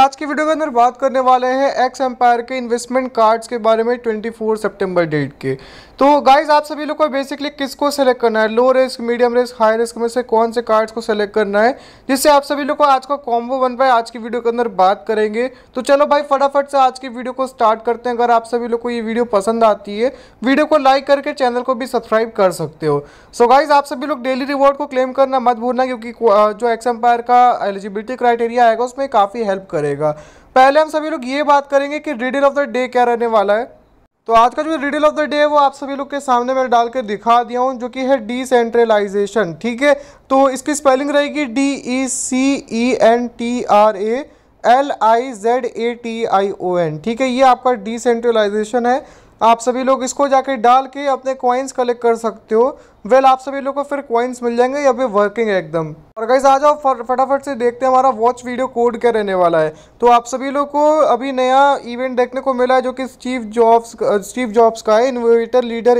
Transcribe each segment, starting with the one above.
आज की वीडियो के अंदर बात करने वाले हैं एक्स एम्पायर के इन्वेस्टमेंट कार्ड्स के बारे में 24 सितंबर डेट के तो गाइज आप सभी लोग को बेसिकली किसको सेलेक्ट करना है low risk medium risk high risk में से कौन से कार्ड्स को सेलेक्ट करना है जिससे आप सभी लोग को आज का कॉम्बो बन पाए आज की वीडियो के अंदर बात करेंगे तो चलो भाई फटाफट से आज की वीडियो को स्टार्ट करते हैं अगर आप सभी लोग को ये वीडियो पसंद आती है वीडियो को लाइक करके चैनल को भी सब्सक्राइब कर सकते हो सो so गाइज आप सभी लोग डेली रिवॉर्ड को क्लेम करना मत भूलना क्योंकि जो एक्स एम्पायर का एलिजिबिलिटी क्राइटेरिया आएगा उसमें काफ़ी हेल्प करेगा पहले हम सभी लोग ये बात करेंगे कि रीडिल ऑफ द डे क्या रहने वाला है तो आज का जो रीडिल ऑफ द डे है वो आप सभी लोग के सामने मैं डाल कर दिखा दिया हूँ जो कि है डिसेंट्रलाइजेशन ठीक है तो इसकी स्पेलिंग रहेगी D E C E N T R A L I Z A T I O N ठीक है ये आपका डिसेंट्रलाइजेशन है आप सभी लोग इसको जाके डाल के अपने क्वाइंस कलेक्ट कर सकते हो वेल आप सभी लोग को फिर क्वाइंस मिल जाएंगे ये फिर वर्किंग है एकदम और गाइज आ जाओ फटाफट से देखते हैं हमारा वॉच वीडियो कोड क्या रहने वाला है तो आप सभी लोग को अभी नया इवेंट देखने को मिला है जो कि स्टीव जॉब्स स्टीव जॉब्स का है inventor leader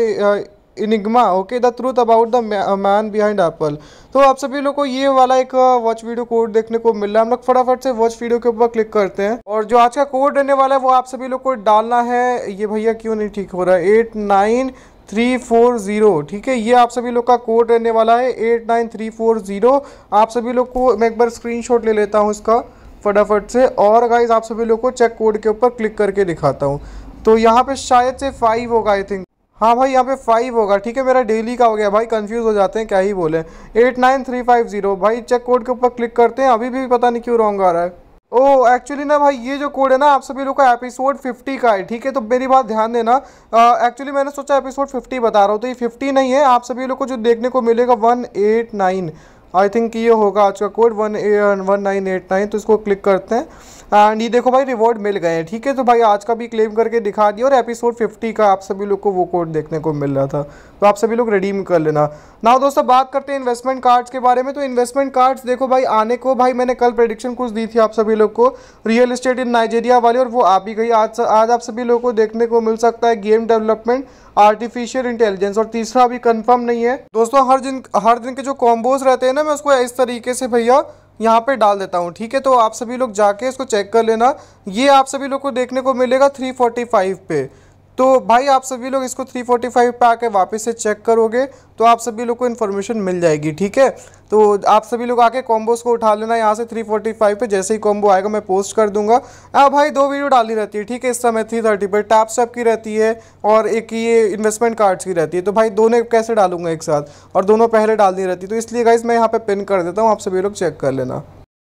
enigma okay the truth about the man behind Apple तो आप सभी लोग को ये वाला एक वॉच वीडियो कोड देखने को मिल रहा है हम लोग फटाफट से वॉच वीडियो के ऊपर क्लिक करते हैं और जो आज का कोड रहने वाला है वो आप सभी लोग को डालना है ये भैया क्यों नहीं ठीक हो रहा है eight nine three four zero ठीक है ये आप सभी लोग का कोड रहने वाला है eight nine three four zero आप सभी लोग को मैं एक बार स्क्रीनशॉट ले लेता हूँ इसका फटाफट से और गाइज आप सभी लोग को चेक कोड के ऊपर क्लिक करके दिखाता हूँ तो यहाँ पे शायद से फाइव होगा आई थिंक हाँ भाई यहाँ पे फाइव होगा ठीक है मेरा डेली का हो गया भाई कंफ्यूज हो जाते हैं क्या ही बोले eight nine three five zero भाई चेक कोड के ऊपर क्लिक करते हैं अभी भी पता नहीं क्यों रॉन्ग आ रहा है ओ एक्चुअली ना भाई ये जो कोड है ना आप सभी लोग का एपिसोड 50 का है ठीक है तो मेरी बात ध्यान देना एक्चुअली मैंने सोचा एपिसोड 50 बता रहा हूँ तो ये 50 नहीं है आप सभी लोग को जो देखने को मिलेगा 189 आई थिंक ये होगा आज का code one one nine eight nine तो इसको क्लिक करते हैं एंड ये देखो भाई रिवॉर्ड मिल गए हैं ठीक है तो भाई आज का भी क्लेम करके दिखा दिया और एपिसोड फिफ्टी का आप सभी लोग को वो कोड देखने को मिल रहा था तो आप सभी लोग रिडीम कर लेना ना दोस्तों बात करते हैं इन्वेस्टमेंट कार्ड्स के बारे में तो इन्वेस्टमेंट कार्ड्स देखो भाई आने को भाई मैंने कल प्रडिक्शन कुछ दी थी आप सभी लोग को रियल इस्टेट इन नाइजेरिया वाली और वो आ भी गई आज आज आप सभी लोग को देखने को मिल सकता है गेम डेवलपमेंट आर्टिफिशियल इंटेलिजेंस और तीसरा अभी कन्फर्म नहीं है दोस्तों हर दिन हर दिन के जो कॉम्बोज रहते हैं ना मैं उसको इस तरीके से भैया यहाँ पे डाल देता हूँ ठीक है तो आप सभी लोग जाके इसको चेक कर लेना ये आप सभी लोग को देखने को मिलेगा 345 पे तो भाई आप सभी लोग इसको 345 पे आके वापस से चेक करोगे तो आप सभी लोग को इन्फॉर्मेशन मिल जाएगी ठीक है तो आप सभी लोग आके कॉम्बोज को उठा लेना यहाँ से 345 पे जैसे ही कॉम्बो आएगा मैं पोस्ट कर दूंगा हाँ भाई दो वीडियो डाली रहती है ठीक है इस समय 330 पर टैप स्टैप की रहती है और एक ये इन्वेस्टमेंट कार्ड्स की रहती है तो भाई दोनों कैसे डालूंगा एक साथ और दोनों पहले डालनी रहती तो इसलिए गाइज मैं यहाँ पर पिन कर देता हूँ आप सभी लोग चेक कर लेना